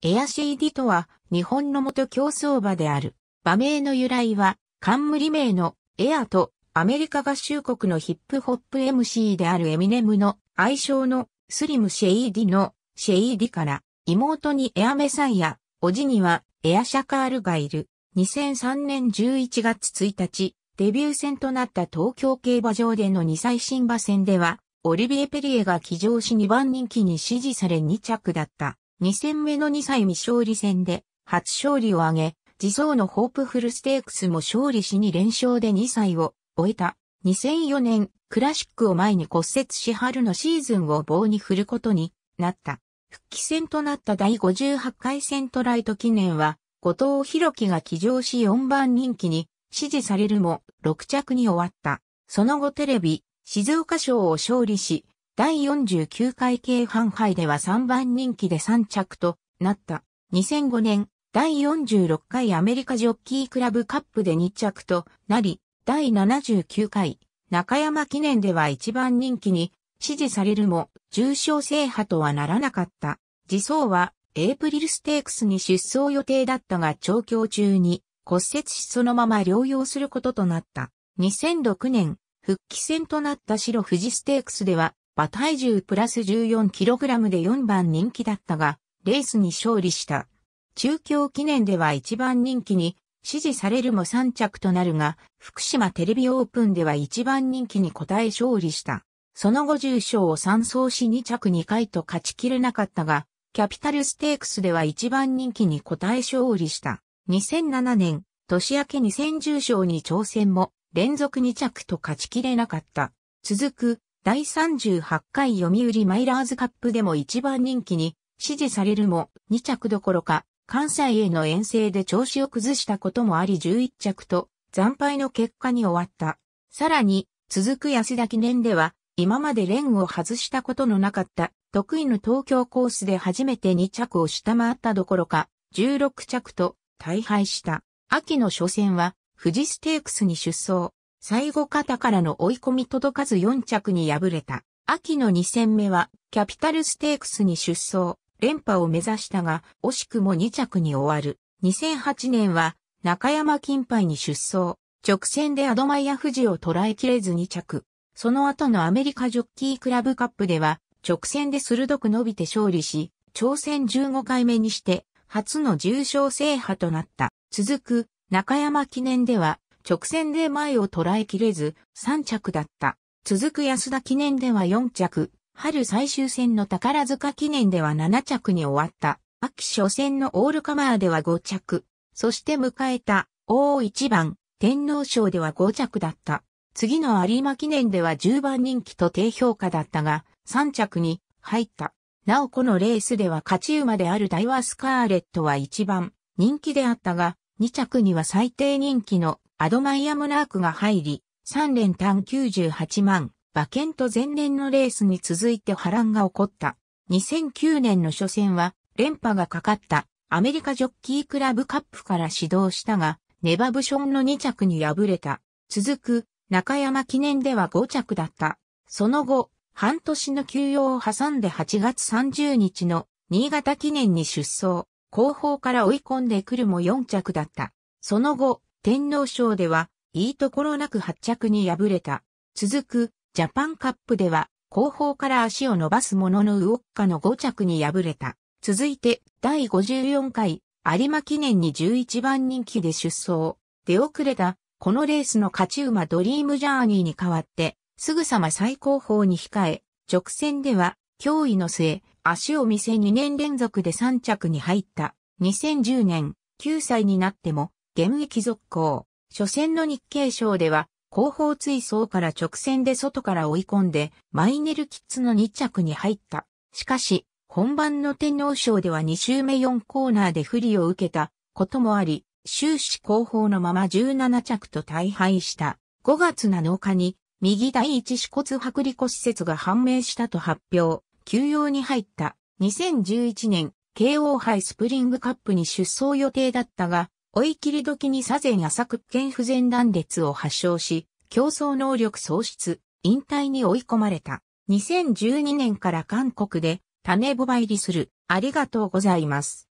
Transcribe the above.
エアシディとは日本の元競争馬である。馬名の由来は冠名のエアとアメリカ合衆国のヒップホップ MC であるエミネムの愛称のスリム・シェイディのシェイディから妹にエアメサイア、おじにはエアシャカールがいる。2003年11月1日、デビュー戦となった東京競馬場での2歳新馬戦では、オリビエ・ペリエが騎乗し2番人気に支持され2着だった。2戦目の2歳未勝利戦で初勝利を挙げ、自走のホープフルステークスも勝利しに連勝で2歳を終えた。2004年、クラシックを前に骨折し春のシーズンを棒に振ることになった。復帰戦となった第58回戦トライト記念は、後藤弘樹が騎乗し4番人気に支持されるも6着に終わった。その後テレビ、静岡賞を勝利し、第49回系半杯では3番人気で3着となった。2005年、第46回アメリカジョッキークラブカップで2着となり、第79回中山記念では1番人気に支持されるも重賞制覇とはならなかった。自走はエイプリルステークスに出走予定だったが調教中に骨折しそのまま療養することとなった。2006年、復帰戦となった白富士ステークスでは馬体重プラス 14kg で4番人気だったが、レースに勝利した。中京記念では1番人気に支持されるも3着となるが、福島テレビオープンでは1番人気に応え勝利した。その後重賞を3走し2着2回と勝ちきれなかったが、キャピタルステークスでは1番人気に応え勝利した。2007年、年明け2010に挑戦も連続2着と勝ちきれなかった。続く第38回読売マイラーズカップでも一番人気に支持されるも2着どころか関西への遠征で調子を崩したこともあり11着と惨敗の結果に終わった。さらに続く安田記念では今までレンを外したことのなかった得意の東京コースで初めて2着を下回ったどころか16着と大敗した。秋の初戦は富士ステークスに出走。最後方からの追い込み届かず4着に敗れた。秋の2戦目は、キャピタルステークスに出走、連覇を目指したが、惜しくも2着に終わる。2008年は、中山金牌に出走、直線でアドマイア富士を捉えきれず2着。その後のアメリカジョッキークラブカップでは、直線で鋭く伸びて勝利し、挑戦15回目にして、初の重賞制覇となった。続く、中山記念では、直線で前を捉えきれず、3着だった。続く安田記念では4着、春最終戦の宝塚記念では7着に終わった。秋初戦のオールカマーでは5着。そして迎えた、大一番、天皇賞では5着だった。次の有馬記念では10番人気と低評価だったが、3着に入った。なおこのレースでは勝ち馬であるダイワスカーレットは1番人気であったが、2着には最低人気のアドマイアムラークが入り、3連単98万、馬券と前年のレースに続いて波乱が起こった。2009年の初戦は、連覇がかかったアメリカジョッキークラブカップから始動したが、ネバブションの2着に敗れた。続く、中山記念では5着だった。その後、半年の休養を挟んで8月30日の新潟記念に出走、後方から追い込んでくるも4着だった。その後、天皇賞では、いいところなく8着に敗れた。続く、ジャパンカップでは、後方から足を伸ばすもののウオッカの5着に敗れた。続いて、第54回、有馬記念に11番人気で出走。出遅れた、このレースの勝ち馬ドリームジャーニーに代わって、すぐさま最高峰に控え、直線では、脅威の末、足を見せ2年連続で3着に入った。2010年、9歳になっても、現役続行。初戦の日経賞では、後方追走から直線で外から追い込んで、マイネルキッズの2着に入った。しかし、本番の天皇賞では2周目4コーナーで不利を受けたこともあり、終始後方のまま17着と大敗した。5月7日に、右第一支骨剥離骨設が判明したと発表、休養に入った。2011年、KO 杯スプリングカップに出走予定だったが、追い切り時に左前浅く剣不全断裂を発症し、競争能力喪失、引退に追い込まれた。2012年から韓国で種ぼば入りする。ありがとうございます。